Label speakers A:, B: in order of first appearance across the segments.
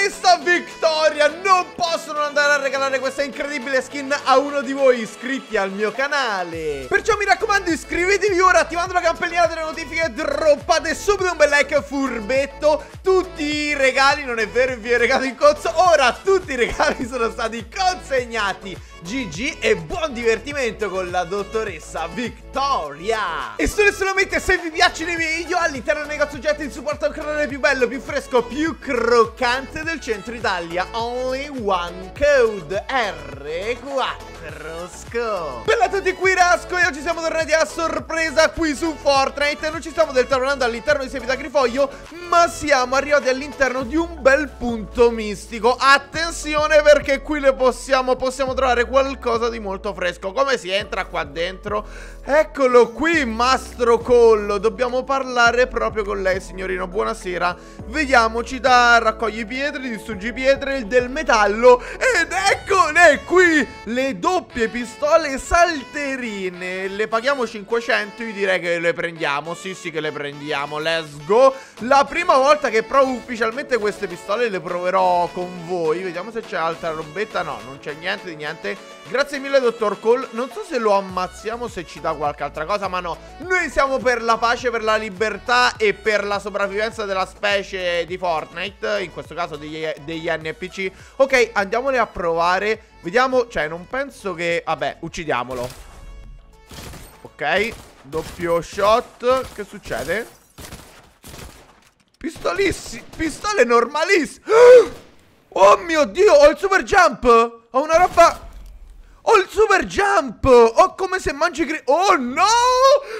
A: Paulista Victor. storia non posso non andare a regalare questa incredibile skin a uno di voi iscritti al mio canale Perciò mi raccomando iscrivetevi ora attivando la campanella delle notifiche Droppate subito un bel like furbetto Tutti i regali, non è vero vi ho regalato in cozzo Ora tutti i regali sono stati consegnati GG e buon divertimento con la dottoressa Victoria E solo e solamente se vi piacciono i miei video all'interno del negozio oggetti di supporto al canale più bello, più fresco, più croccante del centro Italia oh Only One Code R4 Rosco Bella a tutti qui Rasco e oggi siamo tornati a sorpresa qui su Fortnite Non ci stiamo deltaronando all'interno di Sevita Grifoglio Ma siamo arrivati all'interno di un bel punto mistico Attenzione perché qui le possiamo, possiamo trovare qualcosa di molto fresco Come si entra qua dentro? Eccolo qui Mastro Collo Dobbiamo parlare proprio con lei signorino Buonasera Vediamoci da raccogli pietre, distruggi pietre, del metallo Ed eccone qui le due doppie pistole salterine Le paghiamo 500 Io direi che le prendiamo Sì sì che le prendiamo Let's go La prima volta che provo ufficialmente queste pistole Le proverò con voi Vediamo se c'è altra robetta No non c'è niente di niente Grazie mille, dottor Cole. Non so se lo ammazziamo se ci dà qualche altra cosa, ma no. Noi siamo per la pace, per la libertà e per la sopravvivenza della specie di Fortnite, in questo caso degli, degli NPC. Ok, andiamole a provare. Vediamo, cioè, non penso che... Vabbè, uccidiamolo. Ok, doppio shot. Che succede? Pistolissi... Pistole normalissime. Oh mio Dio, ho il super jump! Ho una roba... Ho il super jump! Ho come se mangi cre... Oh no!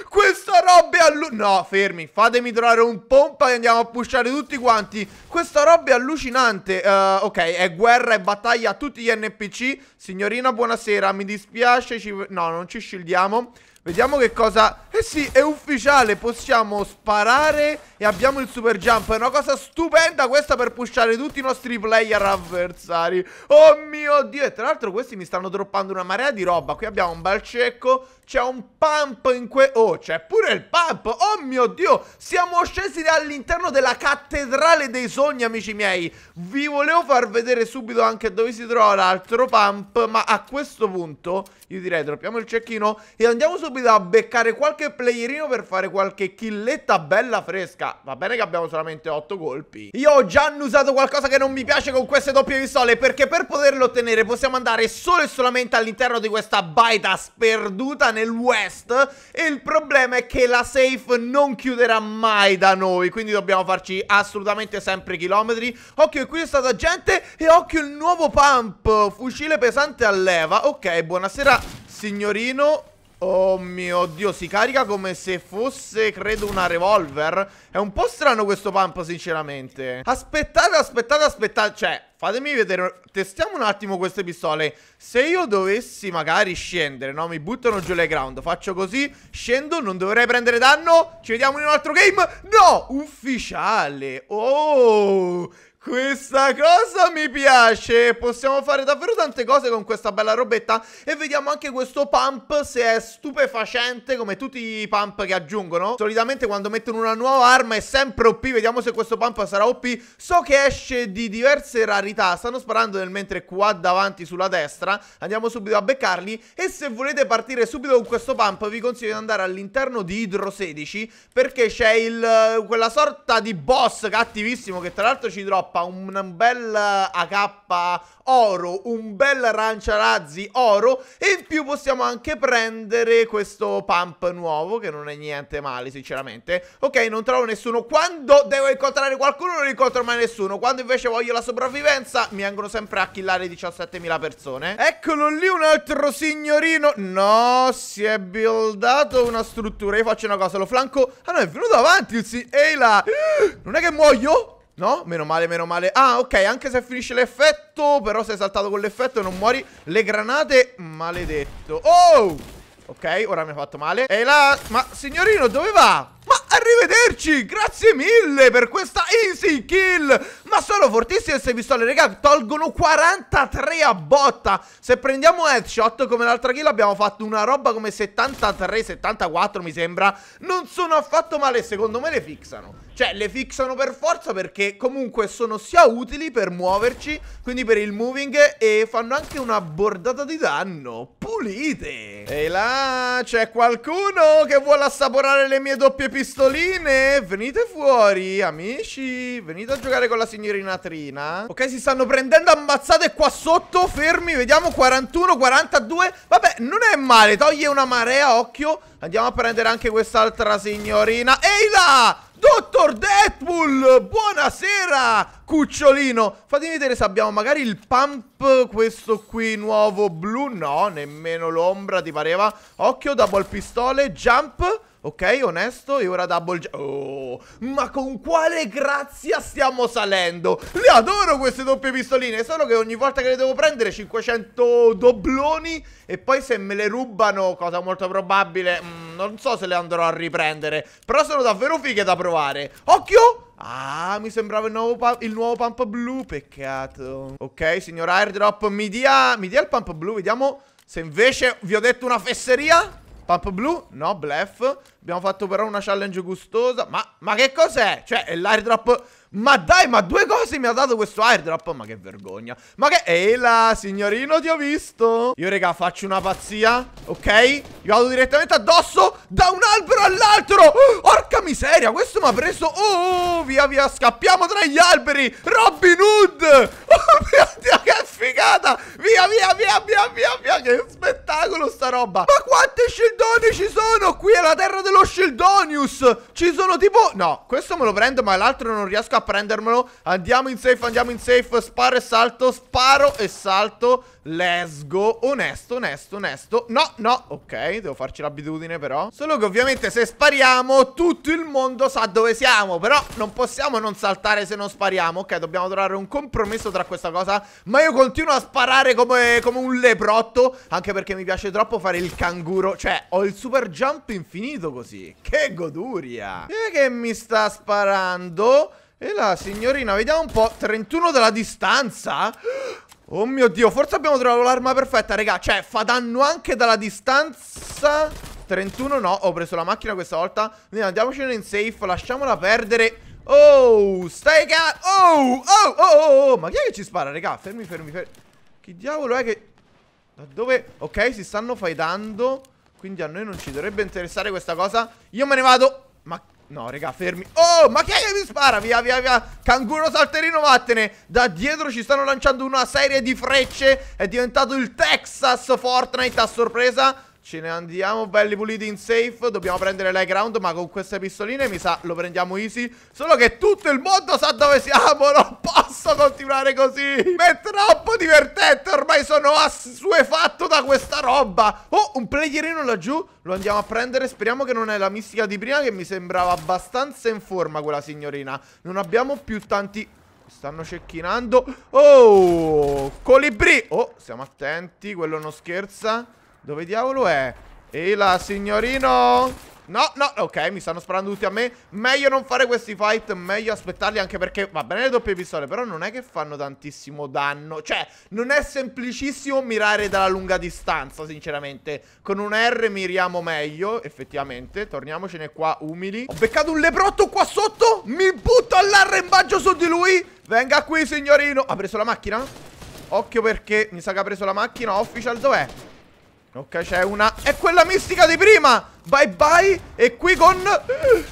A: Questa roba è allucinante! No, fermi, fatemi trovare un pompa e andiamo a pushare tutti quanti. Questa roba è allucinante. Uh, ok, è guerra e battaglia a tutti gli NPC. Signorina, buonasera, mi dispiace, ci... no, non ci shieldiamo Vediamo che cosa... Eh sì, è ufficiale, possiamo sparare e abbiamo il super jump È una cosa stupenda questa per pushare tutti i nostri player avversari Oh mio Dio, e tra l'altro questi mi stanno droppando una marea di roba Qui abbiamo un bel cecco c'è un pump in que... Oh, c'è pure il pump! Oh mio Dio! Siamo scesi all'interno della cattedrale dei sogni, amici miei! Vi volevo far vedere subito anche dove si trova l'altro pump, ma a questo punto io direi droppiamo il cecchino e andiamo subito a beccare qualche playerino per fare qualche killetta bella fresca. Va bene che abbiamo solamente 8 colpi. Io ho già annusato qualcosa che non mi piace con queste doppie pistole, perché per poterlo ottenere possiamo andare solo e solamente all'interno di questa baita sperduta nel nel West e il problema è che la safe non chiuderà mai da noi, quindi dobbiamo farci assolutamente sempre chilometri. Occhio, qui è stata gente e occhio il nuovo pump, fucile pesante a leva. Ok, buonasera signorino Oh mio Dio, si carica come se fosse, credo, una revolver. È un po' strano questo pump, sinceramente. Aspettate, aspettate, aspettate. Cioè, fatemi vedere. Testiamo un attimo queste pistole. Se io dovessi magari scendere, no? Mi buttano giù le ground. Faccio così, scendo, non dovrei prendere danno. Ci vediamo in un altro game. No, ufficiale. Oh, questa cosa mi piace Possiamo fare davvero tante cose con questa bella robetta E vediamo anche questo pump Se è stupefacente come tutti i pump che aggiungono Solitamente quando mettono una nuova arma è sempre OP Vediamo se questo pump sarà OP So che esce di diverse rarità Stanno sparando nel mentre qua davanti sulla destra Andiamo subito a beccarli E se volete partire subito con questo pump Vi consiglio di andare all'interno di Hydro 16 Perché c'è quella sorta di boss cattivissimo Che tra l'altro ci droppa un bel AK oro, un bel arancia razzi oro e in più possiamo anche prendere questo pump nuovo che non è niente male sinceramente. Ok, non trovo nessuno. Quando devo incontrare qualcuno non incontro mai nessuno. Quando invece voglio la sopravvivenza mi vengono sempre a killare 17.000 persone. Eccolo lì un altro signorino. No, si è buildato una struttura. Io faccio una cosa, lo flanco. Ah no, è venuto avanti il si... Ehi là! Non è che muoio? No? Meno male, meno male. Ah, ok, anche se finisce l'effetto, però sei saltato con l'effetto e non muori. Le granate, maledetto. Oh! Ok, ora mi ha fatto male. E là, ma signorino, dove va? Ma arrivederci, grazie mille per questa easy kill ma sono fortissime queste pistole, raga, tolgono 43 a botta. Se prendiamo headshot come l'altra kill abbiamo fatto una roba come 73, 74 mi sembra. Non sono affatto male, secondo me le fixano. Cioè, le fixano per forza perché comunque sono sia utili per muoverci, quindi per il moving, e fanno anche una bordata di danno. Pulite! E là c'è qualcuno che vuole assaporare le mie doppie pistoline? Venite fuori, amici! Venite a giocare con la signora signorina Trina Ok si stanno prendendo ammazzate qua sotto Fermi vediamo 41 42 Vabbè non è male Toglie una marea occhio Andiamo a prendere anche quest'altra signorina Ehi là Dottor Deadpool, buonasera cucciolino Fatemi vedere se abbiamo magari il pump questo qui nuovo blu No, nemmeno l'ombra ti pareva Occhio, double pistole, jump Ok, onesto, e ora double jump Oh, ma con quale grazia stiamo salendo? Le adoro queste doppie pistoline, solo che ogni volta che le devo prendere 500 dobloni E poi se me le rubano, cosa molto probabile, mh, mm, non so se le andrò a riprendere Però sono davvero fighe da provare Occhio! Ah, mi sembrava il nuovo, pump, il nuovo pump blu, peccato Ok, signor airdrop, mi dia, mi dia il pump blu, vediamo se invece vi ho detto una fesseria Pump blu, no, blef. Abbiamo fatto però una challenge gustosa. Ma, ma che cos'è? Cioè, è l'airdrop... Ma dai, ma due cose mi ha dato questo airdrop. Ma che vergogna. Ma che... Ehi là, signorino, ti ho visto. Io, raga, faccio una pazzia. Ok? Gli vado direttamente addosso da un albero all'altro. Oh, orca miseria, questo mi ha preso... Oh, via, via, scappiamo tra gli alberi. Robin Hood. Oh, mio Dio, che sfigata! Via, via, via, via, via, via! Che spettacolo sta roba! Ma quante Sheldoni ci sono? Qui è la terra dello Sheldonius! Ci sono tipo... No, questo me lo prendo, ma l'altro non riesco a prendermelo. Andiamo in safe, andiamo in safe. Sparo e salto, sparo e salto. Let's go. Onesto, onesto, onesto. No, no. Ok, devo farci l'abitudine però. Solo che ovviamente se spariamo tutto il mondo sa dove siamo. Però non possiamo non saltare se non spariamo. Ok, dobbiamo trovare un compromesso tra questa cosa. Ma io continuo a sparare come, come un leprotto. Anche perché mi piace troppo fare il canguro. Cioè, ho il super jump infinito così. Che goduria. E che mi sta sparando? E la signorina, vediamo un po'. 31 della distanza? Oh mio Dio, forse abbiamo trovato l'arma perfetta, raga. Cioè, fa danno anche dalla distanza. 31 no, ho preso la macchina questa volta. Quindi andiamocene in safe, lasciamola perdere. Oh, stai ca... Oh, oh, oh, oh, oh. Ma chi è che ci spara, raga? Fermi, fermi, fermi. Chi diavolo è che... Da dove... Ok, si stanno fightando. Quindi a noi non ci dovrebbe interessare questa cosa. Io me ne vado. No, raga, fermi. Oh, ma chi è che mi spara? Via, via, via. Canguro salterino, vattene. Da dietro ci stanno lanciando una serie di frecce. È diventato il Texas Fortnite a sorpresa. Ce ne andiamo belli puliti in safe Dobbiamo prendere l'high ground ma con queste pistoline mi sa lo prendiamo easy Solo che tutto il mondo sa dove siamo Non posso continuare così Ma è troppo divertente Ormai sono assuefatto da questa roba Oh un playerino laggiù Lo andiamo a prendere Speriamo che non è la mistica di prima che mi sembrava abbastanza in forma quella signorina Non abbiamo più tanti Stanno cecchinando Oh Colibri Oh siamo attenti Quello non scherza dove diavolo è? E la signorino... No, no, ok, mi stanno sparando tutti a me Meglio non fare questi fight, meglio aspettarli anche perché va bene le doppie pistole Però non è che fanno tantissimo danno Cioè, non è semplicissimo mirare dalla lunga distanza, sinceramente Con un R miriamo meglio, effettivamente Torniamocene qua umili Ho beccato un leprotto qua sotto Mi butto all'arrembaggio su di lui Venga qui, signorino Ha preso la macchina? Occhio perché mi sa che ha preso la macchina Official, dov'è? Ok, c'è una... È quella mistica di prima! Bye bye! E qui con...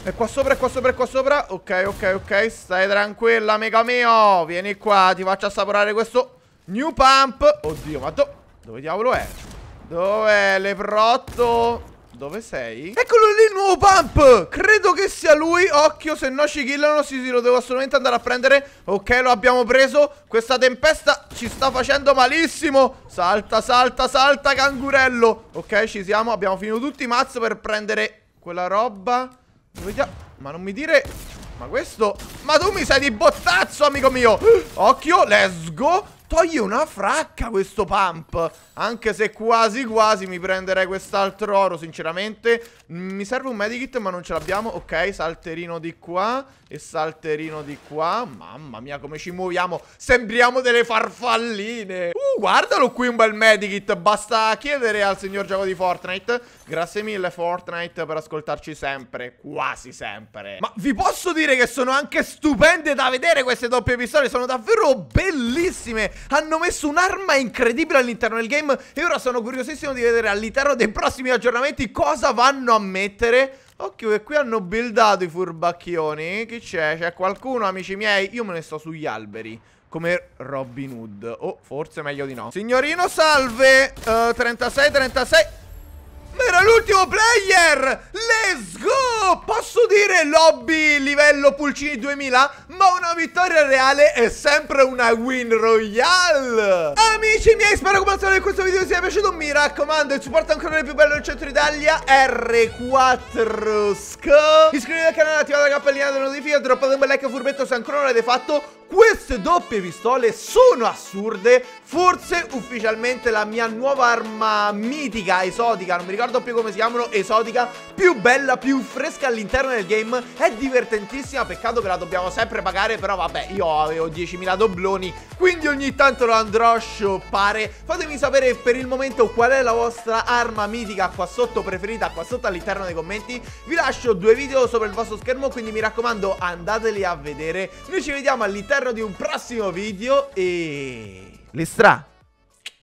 A: E qua sopra, e qua sopra, e qua sopra. Ok, ok, ok. Stai tranquilla, amico mio. Vieni qua, ti faccio assaporare questo... New pump. Oddio, ma do... Dove diavolo è? Dov'è? Leprotto? Dove sei? Eccolo lì il nuovo pump Credo che sia lui Occhio se no ci killano Sì sì lo devo assolutamente andare a prendere Ok lo abbiamo preso Questa tempesta ci sta facendo malissimo Salta salta salta cangurello Ok ci siamo Abbiamo finito tutti i mazzi per prendere quella roba Ma non mi dire Ma questo Ma tu mi sei di bottazzo amico mio Occhio let's go Toglie una fracca questo pump Anche se quasi quasi mi prenderei quest'altro oro sinceramente Mi serve un medikit ma non ce l'abbiamo Ok salterino di qua E salterino di qua Mamma mia come ci muoviamo Sembriamo delle farfalline Uh guardalo qui un bel medikit Basta chiedere al signor gioco di Fortnite Grazie mille Fortnite per ascoltarci sempre Quasi sempre Ma vi posso dire che sono anche stupende da vedere queste doppie pistole Sono davvero bellissime hanno messo un'arma incredibile all'interno del game e ora sono curiosissimo di vedere all'interno dei prossimi aggiornamenti cosa vanno a mettere. Occhio che qui hanno buildato i furbacchioni. Chi c'è? C'è qualcuno, amici miei? Io me ne sto sugli alberi come Robin Hood. O oh, forse meglio di no. Signorino, salve! Uh, 36, 36... Ma era l'ultimo player! Let's go! Posso dire lobby livello Pulcini 2000? Ma una vittoria reale è sempre una win royale! Amici miei, spero come al solito che questo video vi sia piaciuto. Mi raccomando, il supporto ancora del più bello del centro Italia, R4 Sco. Iscrivetevi al canale, attivate la campanellina delle notifiche, droppate un bel like a furbetto se ancora non l'avete fatto queste doppie pistole sono assurde Forse ufficialmente la mia nuova arma mitica, esotica Non mi ricordo più come si chiamano, esotica Più bella, più fresca all'interno del game È divertentissima, peccato che la dobbiamo sempre pagare Però vabbè, io avevo 10.000 dobloni Quindi ogni tanto lo andrò a shoppare Fatemi sapere per il momento qual è la vostra arma mitica qua sotto Preferita qua sotto all'interno dei commenti Vi lascio due video sopra il vostro schermo Quindi mi raccomando andateli a vedere Noi ci vediamo all'interno all'interno di un prossimo video e... L'estra